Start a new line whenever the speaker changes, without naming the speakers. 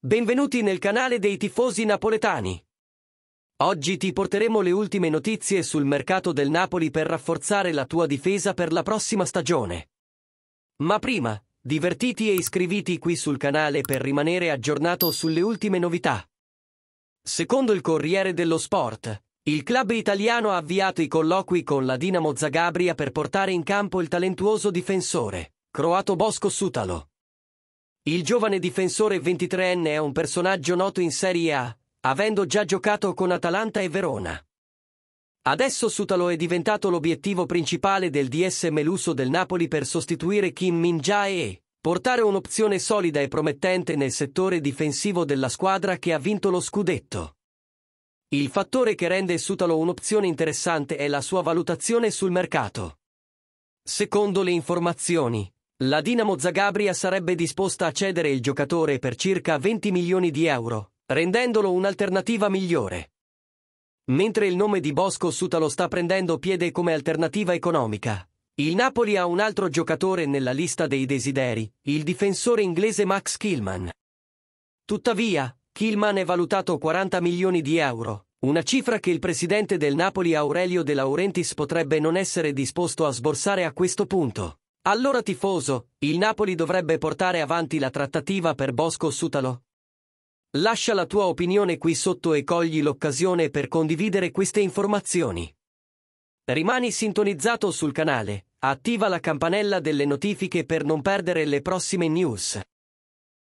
Benvenuti nel canale dei tifosi napoletani. Oggi ti porteremo le ultime notizie sul mercato del Napoli per rafforzare la tua difesa per la prossima stagione. Ma prima, divertiti e iscriviti qui sul canale per rimanere aggiornato sulle ultime novità. Secondo il Corriere dello Sport, il club italiano ha avviato i colloqui con la Dinamo Zagabria per portare in campo il talentuoso difensore, croato Bosco Sutalo. Il giovane difensore 23enne è un personaggio noto in Serie A, avendo già giocato con Atalanta e Verona. Adesso Sutalo è diventato l'obiettivo principale del DS Meluso del Napoli per sostituire Kim min jae e portare un'opzione solida e promettente nel settore difensivo della squadra che ha vinto lo scudetto. Il fattore che rende Sutalo un'opzione interessante è la sua valutazione sul mercato. Secondo le informazioni, la Dinamo Zagabria sarebbe disposta a cedere il giocatore per circa 20 milioni di euro, rendendolo un'alternativa migliore. Mentre il nome di Bosco Sutalo sta prendendo piede come alternativa economica, il Napoli ha un altro giocatore nella lista dei desideri, il difensore inglese Max Killman. Tuttavia, Killman è valutato 40 milioni di euro, una cifra che il presidente del Napoli Aurelio De Laurentiis potrebbe non essere disposto a sborsare a questo punto. Allora tifoso, il Napoli dovrebbe portare avanti la trattativa per Bosco Sutalo. Lascia la tua opinione qui sotto e cogli l'occasione per condividere queste informazioni. Rimani sintonizzato sul canale, attiva la campanella delle notifiche per non perdere le prossime news.